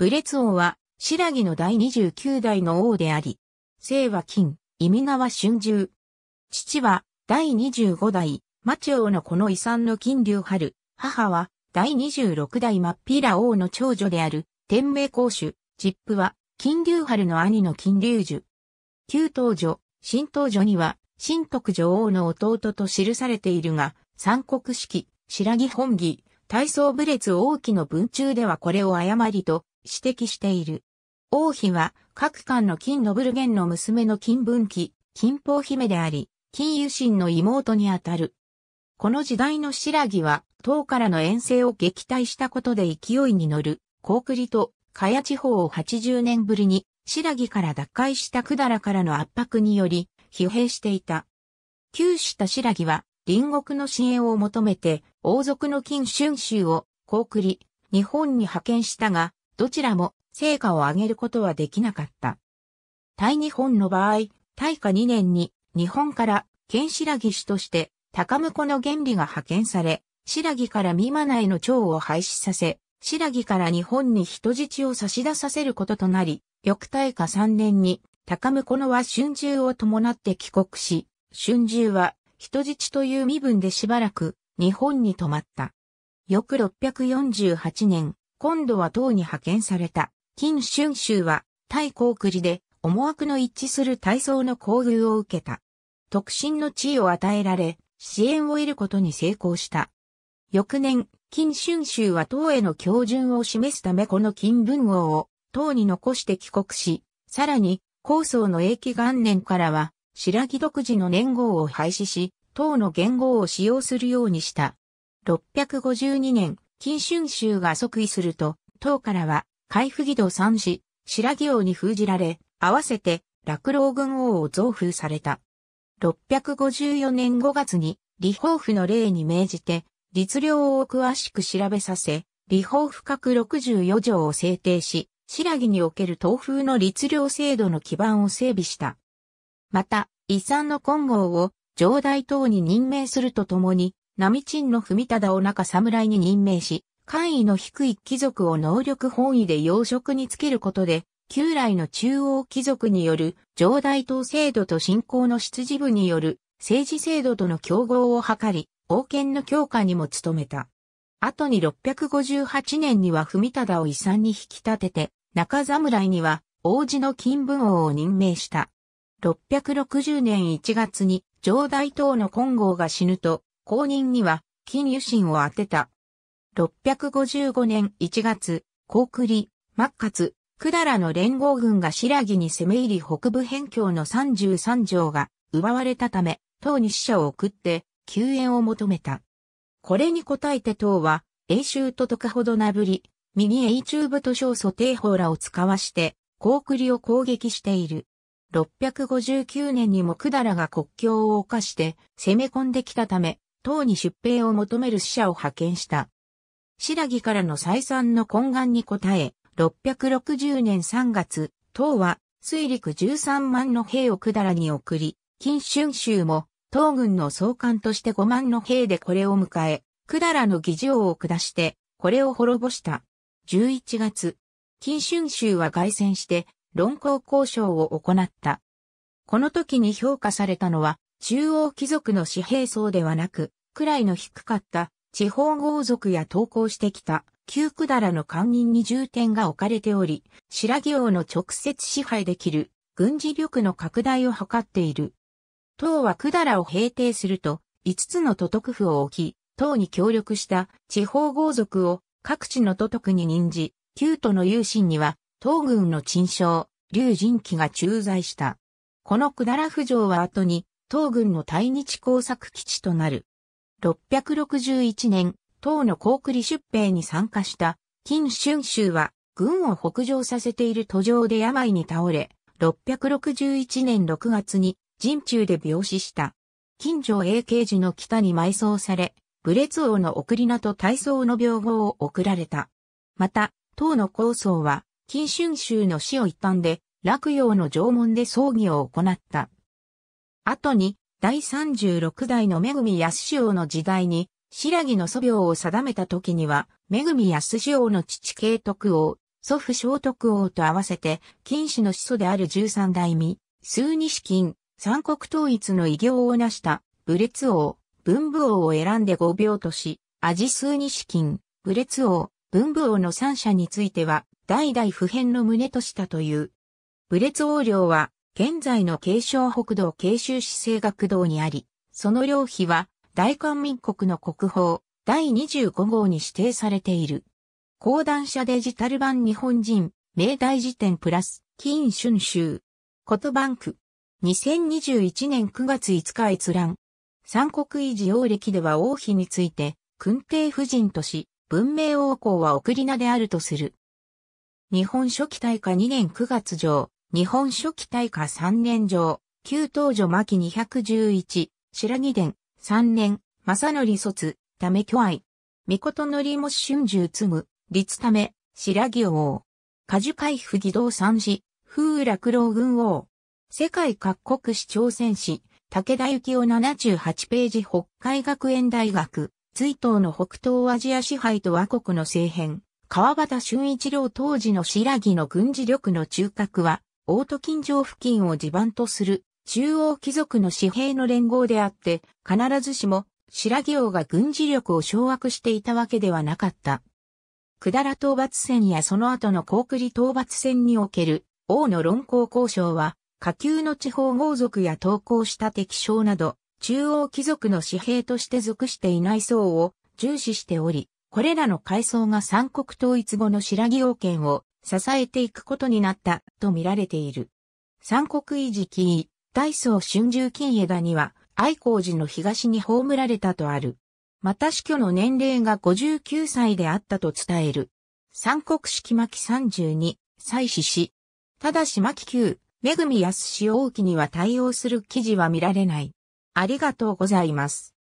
武烈王は、白木の第29代の王であり、姓は金、意味名は春秋。父は、第25代、チ王のこの遺産の金龍春、母は、第26代マッピラ王の長女である、天明公主、ップは、金龍春の兄の金龍樹。旧東女、新東女には、新徳女王の弟と記されているが、三国式、白木本義、大宗武列王記の文中ではこれを誤りと指摘している。王妃は、各官の金ノブルゲンの娘の金文記、金宝姫であり、金油神の妹にあたる。この時代の白木は、唐からの遠征を撃退したことで勢いに乗る、高栗と、茅地方を80年ぶりに、白木から奪回した百済からの圧迫により、疲弊していた。旧した白木は、隣国の支援を求めて、王族の金春秋を、高栗、日本に派遣したが、どちらも成果を上げることはできなかった。対日本の場合、大化2年に日本から県白木氏として高婿の原理が派遣され、白木から三馬内の長を廃止させ、白木から日本に人質を差し出させることとなり、翌大化3年に高婿のは春秋を伴って帰国し、春秋は人質という身分でしばらく日本に泊まった。翌648年、今度は唐に派遣された。金春秋は、対高九で、思惑の一致する体操の交遇を受けた。特進の地位を与えられ、支援を得ることに成功した。翌年、金春秋は唐への教順を示すためこの金文王を唐に残して帰国し、さらに、高僧の永紀元年からは、白木独自の年号を廃止し、唐の元号を使用するようにした。652年、金春秋が即位すると、唐からは、海部義堂三子、白木王に封じられ、合わせて、落老軍王を増封された。654年5月に、李法府の例に命じて、律令を詳しく調べさせ、李法府各64条を制定し、白木における東風の律令制度の基盤を整備した。また、遺産の金剛を上代等に任命するとともに、並んの文忠を中侍に任命し、官位の低い貴族を能力本位で養殖につけることで、旧来の中央貴族による上大党制度と信仰の執事部による政治制度との競合を図り、王権の強化にも努めた。後に658年には文忠を遺産に引き立てて、中侍には王子の金文王を任命した。660年1月に上大党の金剛が死ぬと、後任には、金油心を当てた。655年1月、高栗、末勝、百済の連合軍が白木に攻め入り北部辺境の33条が奪われたため、党に死者を送って救援を求めた。これに応えて党は、英州と徳ほどなぶり、右英中部と小祖帝法らを使わして、高栗を攻撃している。659年にも百済が国境を犯して攻め込んできたため、党に出兵を求める使者を派遣した。白木からの再三の懇願に応え、660年3月、党は水陸13万の兵をだらに送り、金春秋も唐軍の総監として5万の兵でこれを迎え、だらの議場を下して、これを滅ぼした。11月、金春秋は凱旋して、論功交渉を行った。この時に評価されたのは、中央貴族の紙幣層ではなく、位の低かった地方豪族や投降してきた旧百済の官人に重点が置かれており、白木王の直接支配できる軍事力の拡大を図っている。党は百済を平定すると、5つの都督府を置き、党に協力した地方豪族を各地の都督に任じ、旧都の有心には、東軍の陳将、劉仁基が駐在した。この百済府城は後に、東軍の対日工作基地となる。661年、唐の高栗出兵に参加した金春秋は軍を北上させている途上で病に倒れ、661年6月に人中で病死した。近所永慶寺の北に埋葬され、武列王の送り名と大僧の病号を送られた。また、唐の高僧は、金春秋の死を一般で、洛陽の縄文で葬儀を行った。後に第36代の恵安塩の時代に、白木の祖廟を定めた時には、恵安塩の父慶徳王、祖父聖徳王と合わせて、金氏の始祖である13代目、数西金、三国統一の偉業を成した、武烈王、文武王を選んで5秒とし、味数西金、武烈王、文武王の三者については、代々不変の旨としたという。武列王領は、現在の継承北道慶州市西学道にあり、その領費は大韓民国の国宝第25号に指定されている。講談社デジタル版日本人、明大辞典プラス、金春秋。言葉区。2021年9月5日閲覧。三国維持王歴では王妃について、訓帝夫人とし、文明王侯は送り名であるとする。日本初期大化2年9月上、日本初期大化三年上、旧東女巻211、白木伝、三年、正則卒、ため巨愛。御事のりも春秋積む、立ため、白木王。果樹海不義道三子、風楽老軍王。世界各国市朝鮮史、武田幸雄78ページ北海学園大学、追悼の北東アジア支配と和国の政変。川端俊一郎当時の白木の軍事力の中核は、大都近城付近を地盤とする中央貴族の紙兵の連合であって、必ずしも白木王が軍事力を掌握していたわけではなかった。百済討伐戦やその後の高栗討伐戦における王の論考交渉は、下級の地方豪族や投降した敵将など、中央貴族の紙兵として属していない層を重視しており、これらの階層が三国統一後の白木王権を支えていくことになったと見られている。三国維持記大層春秋金枝には愛光寺の東に葬られたとある。また死去の年齢が59歳であったと伝える。三国式巻32、祭祀し。ただし巻9、めぐみやすし大きには対応する記事は見られない。ありがとうございます。